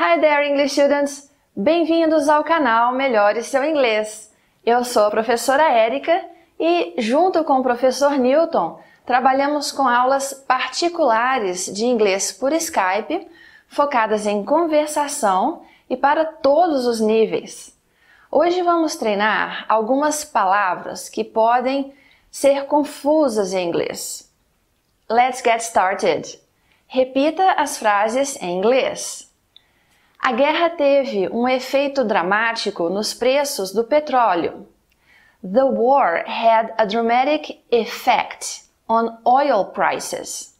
Hi there, English students! Bem-vindos ao canal Melhore Seu Inglês. Eu sou a professora Érica e, junto com o professor Newton, trabalhamos com aulas particulares de inglês por Skype, focadas em conversação e para todos os níveis. Hoje vamos treinar algumas palavras que podem ser confusas em inglês. Let's get started! Repita as frases em inglês. A guerra teve um efeito dramático nos preços do petróleo. The war had a dramatic effect on oil prices.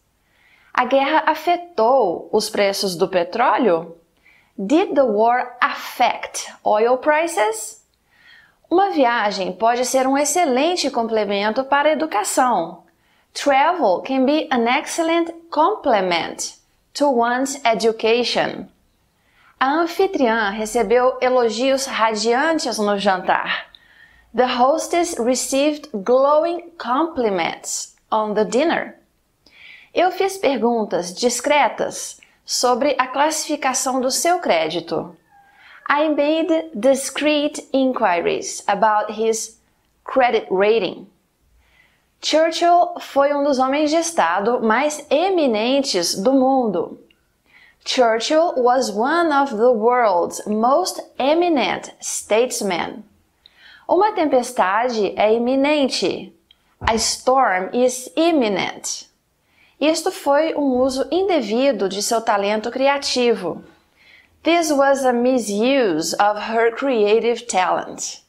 A guerra afetou os preços do petróleo? Did the war affect oil prices? Uma viagem pode ser um excelente complemento para a educação. Travel can be an excellent complement to one's education. A anfitriã recebeu elogios radiantes no jantar. The hostess received glowing compliments on the dinner. Eu fiz perguntas discretas sobre a classificação do seu crédito. I made discreet inquiries about his credit rating. Churchill foi um dos homens de Estado mais eminentes do mundo. Churchill was one of the world's most eminent statesmen. Uma tempestade é iminente. A storm is imminent. Isto foi um uso indevido de seu talento criativo. This was a misuse of her creative talent.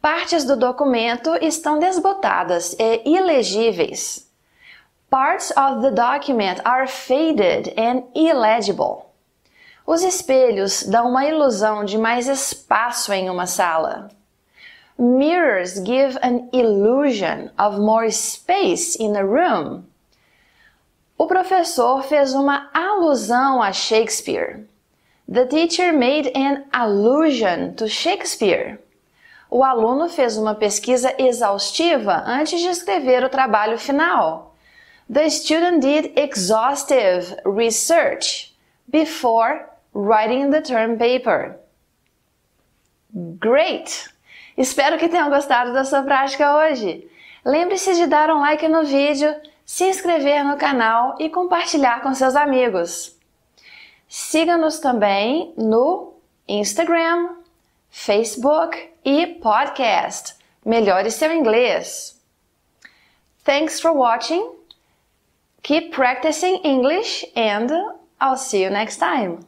Partes do documento estão desbotadas e ilegíveis. Parts of the document are faded and illegible. Os espelhos dão uma ilusão de mais espaço em uma sala. Mirrors give an illusion of more space in a room. O professor fez uma alusão a Shakespeare. The teacher made an allusion to Shakespeare. O aluno fez uma pesquisa exaustiva antes de escrever o trabalho final. The student did exhaustive research before writing the term paper. Great! Espero que tenham gostado da sua prática hoje. Lembre-se de dar um like no vídeo, se inscrever no canal e compartilhar com seus amigos. Siga-nos também no Instagram, Facebook e podcast. Melhore seu inglês. Thanks for watching. Keep practicing English and I'll see you next time.